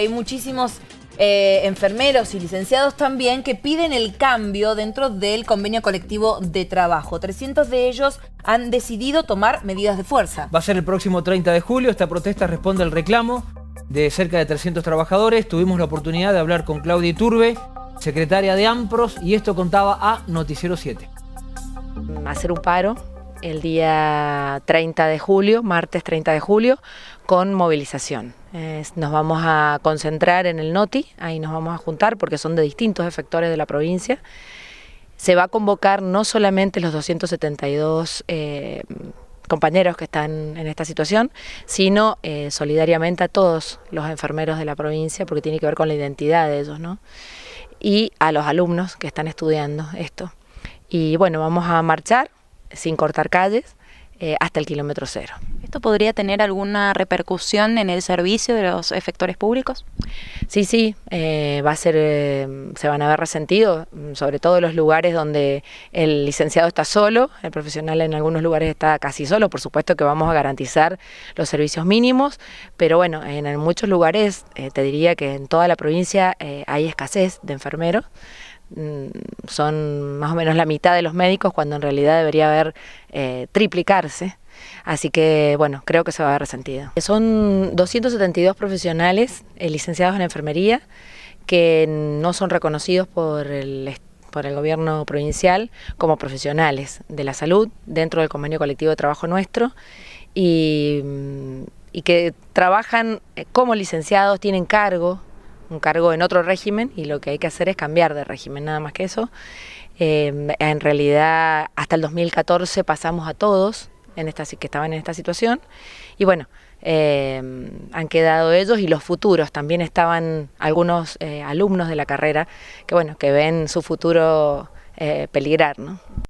hay muchísimos eh, enfermeros y licenciados también que piden el cambio dentro del convenio colectivo de trabajo. 300 de ellos han decidido tomar medidas de fuerza. Va a ser el próximo 30 de julio. Esta protesta responde al reclamo de cerca de 300 trabajadores. Tuvimos la oportunidad de hablar con Claudia Iturbe, secretaria de AMPROS, y esto contaba a Noticiero 7. ¿Va a ser un paro el día 30 de julio, martes 30 de julio, con movilización. nos vamos a concentrar en el NOTI, ahí nos vamos a juntar porque son de distintos efectores de la provincia. Se va a convocar no solamente los 272 eh, compañeros que están en esta situación, sino eh, solidariamente a todos los enfermeros de la provincia, porque tiene que ver con la identidad de ellos, ¿no? Y a los alumnos que están estudiando esto. Y bueno, vamos a marchar, sin cortar calles eh, hasta el kilómetro cero. ¿Esto podría tener alguna repercusión en el servicio de los efectores públicos? Sí, sí, eh, va a ser, eh, se van a ver resentidos, mm, sobre todo en los lugares donde el licenciado está solo, el profesional en algunos lugares está casi solo, por supuesto que vamos a garantizar los servicios mínimos, pero bueno, en muchos lugares, te diría que en toda la provincia hay escasez de enfermeros mm, son más o menos la mitad de los médicos cuando en realidad debería haber eh, triplicarse. Así que, bueno, creo que se va a ver resentido. Son 272 profesionales eh, licenciados en enfermería que no son reconocidos por el, por el gobierno provincial como profesionales de la salud dentro del convenio colectivo de trabajo nuestro y, y que trabajan eh, como licenciados, tienen cargo un cargo en otro régimen y lo que hay que hacer es cambiar de régimen, nada más que eso. Em, en realidad, hasta el 2014 pasamos a todos en esta, que estaban en esta situación y bueno, em, han quedado ellos y los futuros. También estaban algunos eh, alumnos de la carrera que bueno, que ven su futuro eh, peligrar. ¿no?